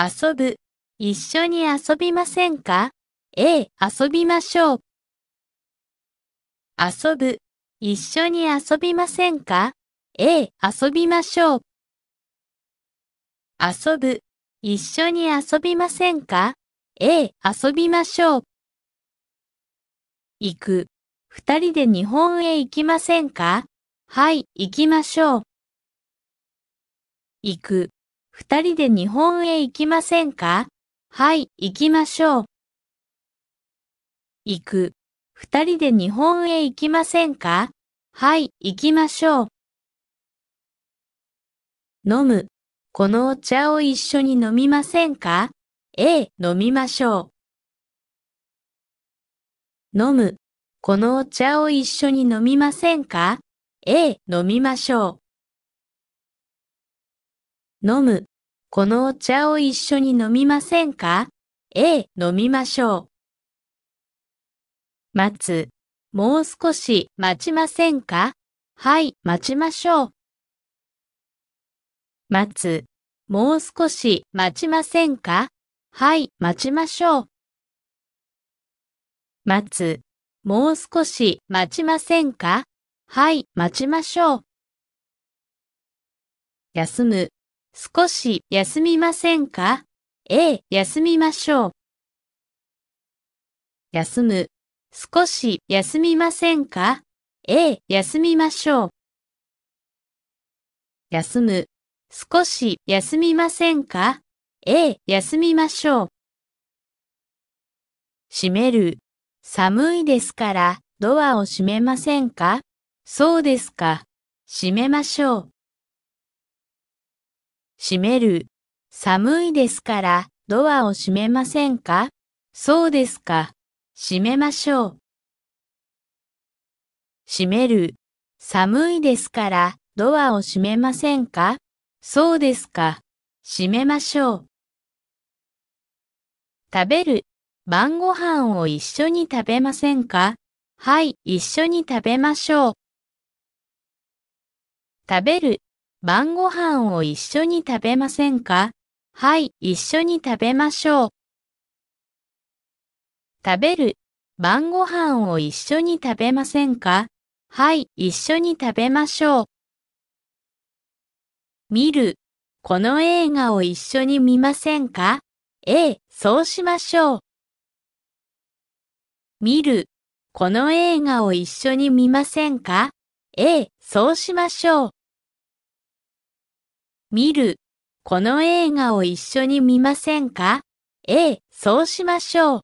遊ぶ。一緒に遊びませんかええ、遊びましょう。遊ぶ。一緒に遊びませんかええ、遊びましょう。遊ぶ。一緒に遊びませんかええ、遊びましょう。行く。二人で日本へ行きませんかはい、行きましょう。行く。二人で日本へ行きませんかはい、行きましょう。行く。二人で日本へ行きませんかはい、行きましょう。飲む。このお茶を一緒に飲みませんかええ、飲みましょう。飲む。このお茶を一緒に飲みませんかええ、飲みましょう。飲む。このお茶を一緒に飲みませんかええ、飲みましょう。待つ。もう少し待ちませんかはい、待ちましょう。待つ。もう少し待ちませんかはい、待ちましょう。待つ。もう少し待ちませんかはい、待ちましょう。休む。少し休みませんかええ、休みましょう。休む。少し休みませんかええ、休みましょう。休む。少し休みませんかええ、休みましょう。閉める。寒いですからドアを閉めませんかそうですか。閉めましょう。閉める。寒いですから、ドアを閉めませんかそうですか。閉めましょう。閉める。寒いですから、ドアを閉めませんかそうですか。閉めましょう。食べる。晩ご飯を一緒に食べませんかはい、一緒に食べましょう。食べる。晩ご飯を一緒に食べませんかはい、一緒に食べましょう。食べる。晩ご飯を一緒に食べませんかはい、一緒に食べましょう。見る。この映画を一緒に見ませんかええ、そうしましょう。見る。この映画を一緒に見ませんかええ、そうしましょう。見る。この映画を一緒に見ませんかええ、そうしましょう。